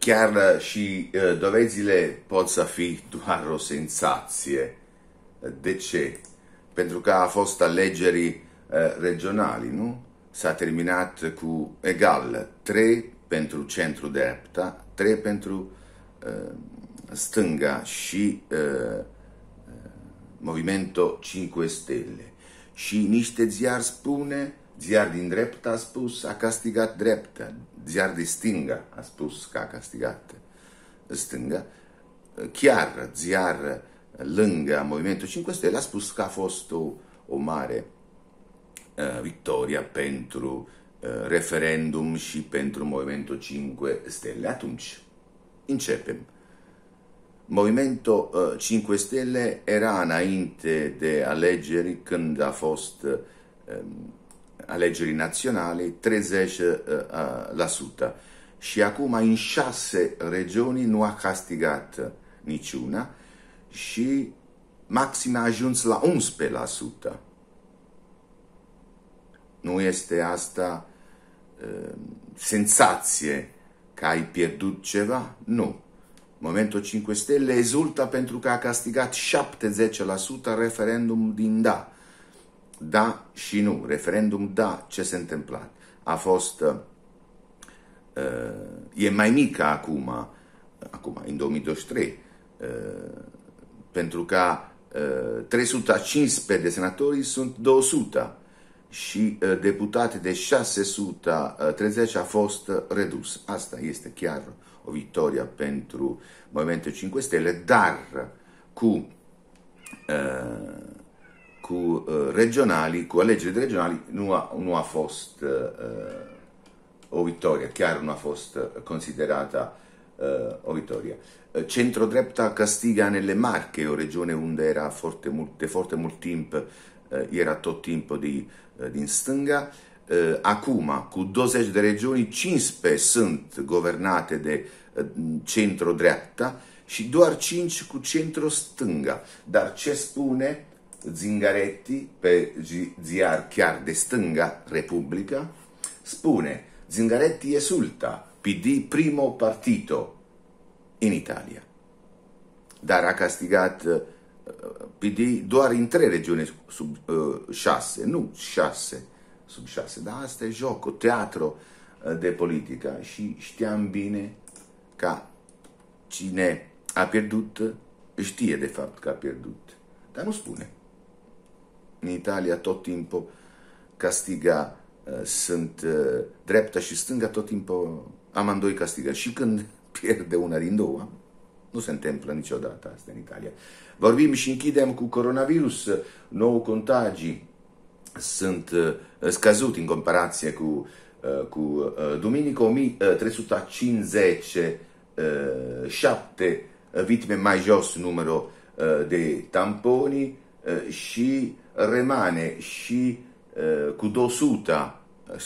chiar uh, și uh, dovezile pot să fi doar o senzație. De ce? Pentru că a fost alegeri uh, regionali, nu? S-a terminat cu egal 3 pentru centru-dreapta, 3 pentru stânga și uh, Movimento 5 Stelle. Și niște ziar spune Ziar din dreapta a spus a castigat dreapta, ziar de stinga a spus că a castigat stânga, chiar ziar lângă Movimento 5 Stelle a spus că a fost o, o mare uh, victoria pentru uh, referendum și pentru Movimento 5 Stelle. Atunci începem. Movimento uh, 5 Stelle era înainte de alegeri când a fost uh, alegerii naționale 30%. Uh, uh, și acum în șase regiuni nu a castigat uh, niciuna și maxim a ajuns la 11%. Nu este asta senzație că ai pierdut ceva? Nu. Momentul 5 Stelle ezultă pentru că a castigat 70% referendum din da da și nu, referendum da, ce s-a întâmplat? A fost, uh, uh e mai mică acum, uh, acum, în 2023, uh, pentru că uh, 315 de senatori sunt 200 și uh, deputate de 630 a fost uh, redus. Asta este chiar o victoria pentru Movimentul 5 stele dar cu uh, cu uh, regionali, cu alegeri regionali, nu a, nu a fost uh, uh, o vittoria, chiar nu a fost considerata o vittoria. Centrodrepta castiga nelle Marche, o regione unde era foarte mult, de foarte mult timp, era tot timpul de, din stânga. Acum, cu 20 de regiuni, 15 sunt guvernate de centrodrepta și doar 5 cu centro-stânga. Dar ce spune Zingaretti per Ziar Chiar de Stânga, Repubblica, spune Zingaretti esulta, PD primo partito in Italia. Dar a castigat eh, PD doar in tre regioni sub uh, șase, nu șase, sub șase, Da asta gioco, teatro teatru eh, de politica. și știam bine ca cine a pierdut știe de fapt că a pierdut, dar nu spune. în Italia tot timpul castiga, uh, sunt uh, dreapta și stânga tot timpul amândoi castiga Și când pierde una din două, nu se întâmplă niciodată asta în Italia. Vorbim și închidem cu coronavirus. Nou contagii sunt uh, scăzuti în comparație cu, cu duminică. 1357 victime mai jos numărul de tamponi și rimane sci eh, cudosuta,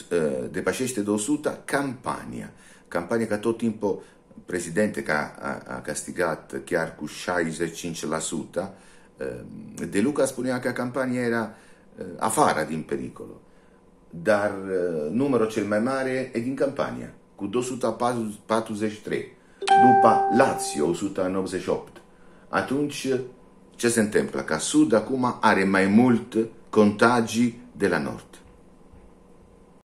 eh, depasceste dosuta Campania. Campania che tot tempo presidente che ha castigato che chiar cu 65% eh, De Luca spunea che Campania era eh, afara di pericolo. Dar eh, numero cel mai mare è din Campania, cu 243, după Lazio 198. Atunci ce se întâmplă ca Sud acum are mai mult contagii de la Nord.